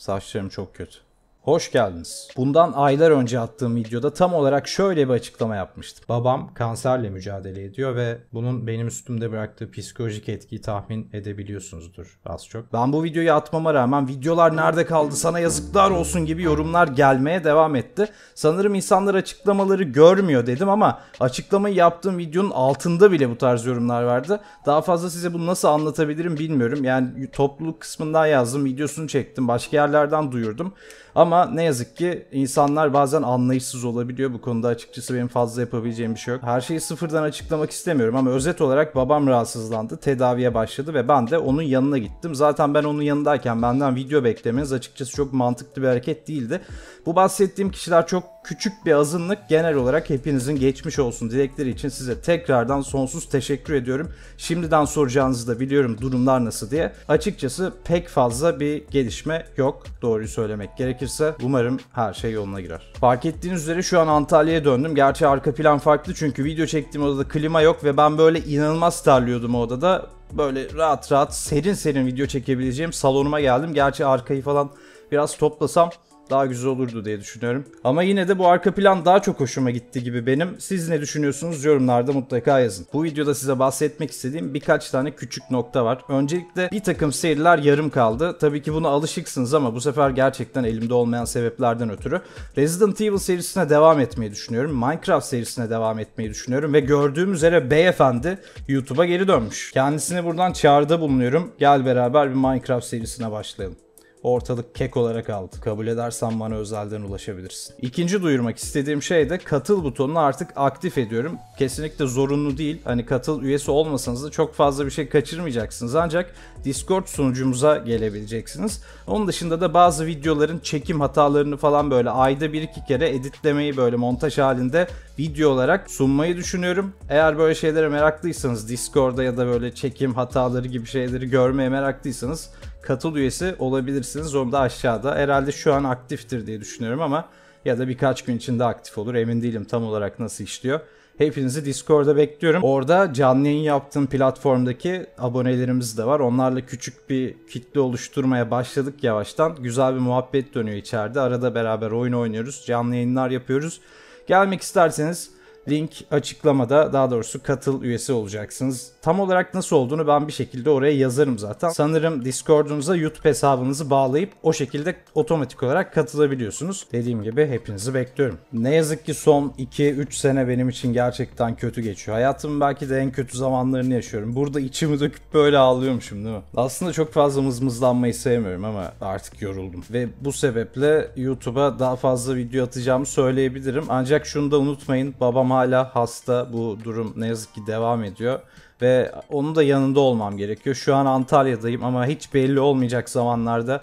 Saçlarım çok kötü. Hoş geldiniz. Bundan aylar önce attığım videoda tam olarak şöyle bir açıklama yapmıştım. Babam kanserle mücadele ediyor ve bunun benim üstümde bıraktığı psikolojik etkiyi tahmin edebiliyorsunuzdur az çok. Ben bu videoyu atmama rağmen videolar nerede kaldı sana yazıklar olsun gibi yorumlar gelmeye devam etti. Sanırım insanlar açıklamaları görmüyor dedim ama açıklamayı yaptığım videonun altında bile bu tarz yorumlar vardı. Daha fazla size bunu nasıl anlatabilirim bilmiyorum. Yani topluluk kısmından yazdım, videosunu çektim, başka yerlerden duyurdum. Ama ne yazık ki insanlar bazen anlayışsız olabiliyor. Bu konuda açıkçası benim fazla yapabileceğim bir şey yok. Her şeyi sıfırdan açıklamak istemiyorum ama özet olarak babam rahatsızlandı. Tedaviye başladı ve ben de onun yanına gittim. Zaten ben onun yanındayken benden video beklemeniz açıkçası çok mantıklı bir hareket değildi. Bu bahsettiğim kişiler çok küçük bir azınlık. Genel olarak hepinizin geçmiş olsun dilekleri için size tekrardan sonsuz teşekkür ediyorum. Şimdiden soracağınızı da biliyorum durumlar nasıl diye. Açıkçası pek fazla bir gelişme yok doğruyu söylemek gerekir gerekirse umarım her şey yoluna girer. Fark ettiğiniz üzere şu an Antalya'ya döndüm. Gerçi arka plan farklı çünkü video çektiğim odada klima yok ve ben böyle inanılmaz terliyordum o odada. Böyle rahat rahat serin serin video çekebileceğim salonuma geldim. Gerçi arkayı falan biraz toplasam daha güzel olurdu diye düşünüyorum. Ama yine de bu arka plan daha çok hoşuma gitti gibi benim. Siz ne düşünüyorsunuz yorumlarda mutlaka yazın. Bu videoda size bahsetmek istediğim birkaç tane küçük nokta var. Öncelikle bir takım seriler yarım kaldı. Tabii ki buna alışıksınız ama bu sefer gerçekten elimde olmayan sebeplerden ötürü. Resident Evil serisine devam etmeyi düşünüyorum. Minecraft serisine devam etmeyi düşünüyorum ve gördüğüm üzere beyefendi YouTube'a geri dönmüş. Kendisini buradan çağrıda bulunuyorum. Gel beraber bir Minecraft serisine başlayalım ortalık kek olarak aldı. Kabul edersen bana özelden ulaşabilirsin. İkinci duyurmak istediğim şey de katıl butonunu artık aktif ediyorum. Kesinlikle zorunlu değil. Hani katıl üyesi olmasanız da çok fazla bir şey kaçırmayacaksınız. Ancak Discord sunucumuza gelebileceksiniz. Onun dışında da bazı videoların çekim hatalarını falan böyle ayda bir iki kere editlemeyi böyle montaj halinde video olarak sunmayı düşünüyorum. Eğer böyle şeylere meraklıysanız Discord'da ya da böyle çekim hataları gibi şeyleri görmeye meraklıysanız katıl üyesi olabilirsiniz. Onu da aşağıda. Herhalde şu an aktiftir diye düşünüyorum ama ya da birkaç gün içinde aktif olur. Emin değilim tam olarak nasıl işliyor. Hepinizi Discord'da bekliyorum. Orada canlı yayın yaptığım platformdaki abonelerimiz de var. Onlarla küçük bir kitle oluşturmaya başladık yavaştan. Güzel bir muhabbet dönüyor içeride. Arada beraber oyun oynuyoruz. Canlı yayınlar yapıyoruz. Gelmek isterseniz Link açıklamada daha doğrusu katıl üyesi olacaksınız. Tam olarak nasıl olduğunu ben bir şekilde oraya yazarım zaten. Sanırım Discord'unuza YouTube hesabınızı bağlayıp o şekilde otomatik olarak katılabiliyorsunuz. Dediğim gibi hepinizi bekliyorum. Ne yazık ki son 2-3 sene benim için gerçekten kötü geçiyor. Hayatımın belki de en kötü zamanlarını yaşıyorum. Burada içimi döküp böyle ağlıyormuşum değil mi? Aslında çok fazla mızmızlanmayı sevmiyorum ama artık yoruldum. Ve bu sebeple YouTube'a daha fazla video atacağımı söyleyebilirim. Ancak şunu da unutmayın. Babam hala hasta. Bu durum ne yazık ki devam ediyor ve onun da yanında olmam gerekiyor. Şu an Antalya'dayım ama hiç belli olmayacak zamanlarda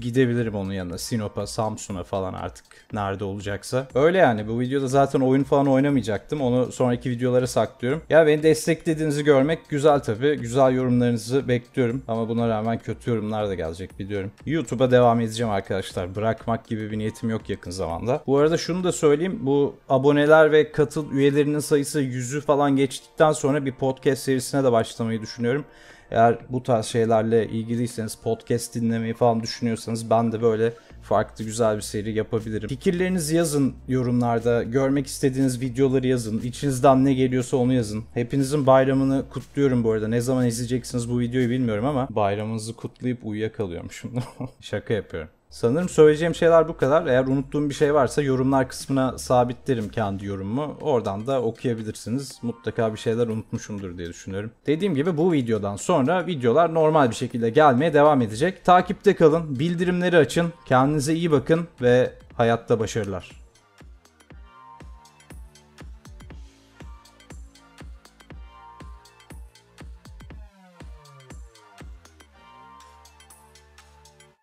gidebilirim onun yanına. Sinop'a, Samsun'a falan artık nerede olacaksa. Öyle yani bu videoda zaten oyun falan oynamayacaktım. Onu sonraki videolara saklıyorum. Ya beni desteklediğinizi görmek güzel tabii. Güzel yorumlarınızı bekliyorum. Ama buna rağmen kötü yorumlar da gelecek biliyorum. YouTube'a devam edeceğim arkadaşlar. Bırakmak gibi bir niyetim yok yakın zamanda. Bu arada şunu da söyleyeyim. Bu aboneler ve katıl üyelerinin sayısı 100'ü falan geçtikten sonra bir podcast serisine de başlamayı düşünüyorum. Eğer bu tarz şeylerle ilgiliyseniz podcast dinlemeyi falan düşünüyorsanız ben de böyle farklı güzel bir seri yapabilirim. Fikirlerinizi yazın yorumlarda. Görmek istediğiniz videoları yazın. İçinizden ne geliyorsa onu yazın. Hepinizin bayramını kutluyorum bu arada. Ne zaman izleyeceksiniz bu videoyu bilmiyorum ama bayramınızı kutlayıp uyuyakalıyorum şimdi. Şaka yapıyorum. Sanırım söyleyeceğim şeyler bu kadar. Eğer unuttuğum bir şey varsa yorumlar kısmına sabitlerim kendi yorumumu. Oradan da okuyabilirsiniz. Mutlaka bir şeyler unutmuşumdur diye düşünüyorum. Dediğim gibi bu videodan sonra videolar normal bir şekilde gelmeye devam edecek. Takipte kalın, bildirimleri açın, kendinize iyi bakın ve hayatta başarılar.